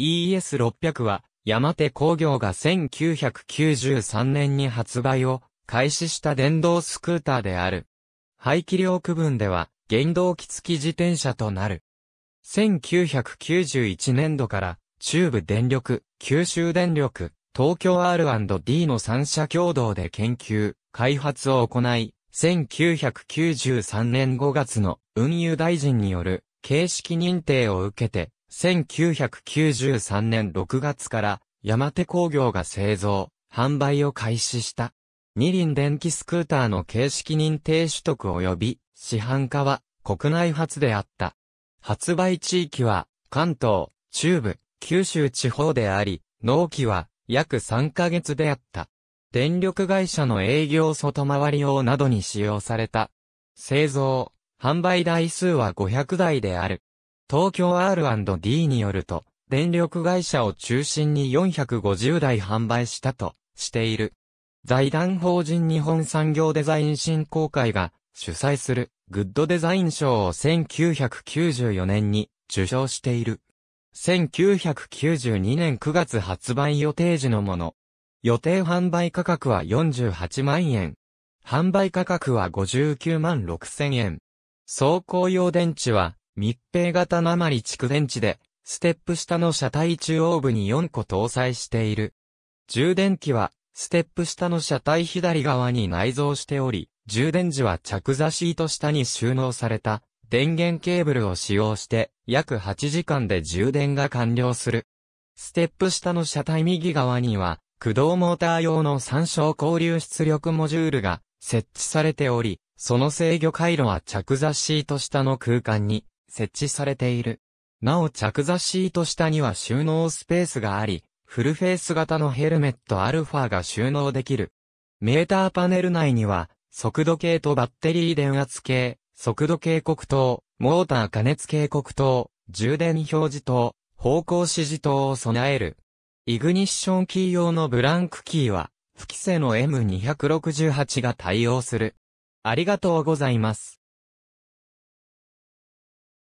ES600 は、山手工業が1993年に発売を開始した電動スクーターである。排気量区分では、原動機付き自転車となる。1991年度から、中部電力、九州電力、東京 R&D の3社共同で研究、開発を行い、1993年5月の運輸大臣による形式認定を受けて1993年6月から山手工業が製造、販売を開始した。二輪電気スクーターの形式認定取得及び市販化は国内初であった。発売地域は関東、中部、九州地方であり、納期は約3ヶ月であった。電力会社の営業外回り用などに使用された。製造、販売台数は500台である。東京 R&D によると、電力会社を中心に450台販売したとしている。財団法人日本産業デザイン振興会が主催するグッドデザイン賞を1994年に受賞している。1992年9月発売予定時のもの。予定販売価格は48万円。販売価格は59万6千円。走行用電池は密閉型鉛蓄電池で、ステップ下の車体中央部に4個搭載している。充電器は、ステップ下の車体左側に内蔵しており、充電時は着座シート下に収納された電源ケーブルを使用して約8時間で充電が完了する。ステップ下の車体右側には駆動モーター用の参照交流出力モジュールが設置されており、その制御回路は着座シート下の空間に設置されている。なお着座シート下には収納スペースがあり、フルフェイス型のヘルメットアルファが収納できる。メーターパネル内には、速度計とバッテリー電圧計、速度計黒灯、モーター加熱計黒灯、充電表示灯、方向指示灯を備える。イグニッションキー用のブランクキーは、不規制の M268 が対応する。ありがとうございます。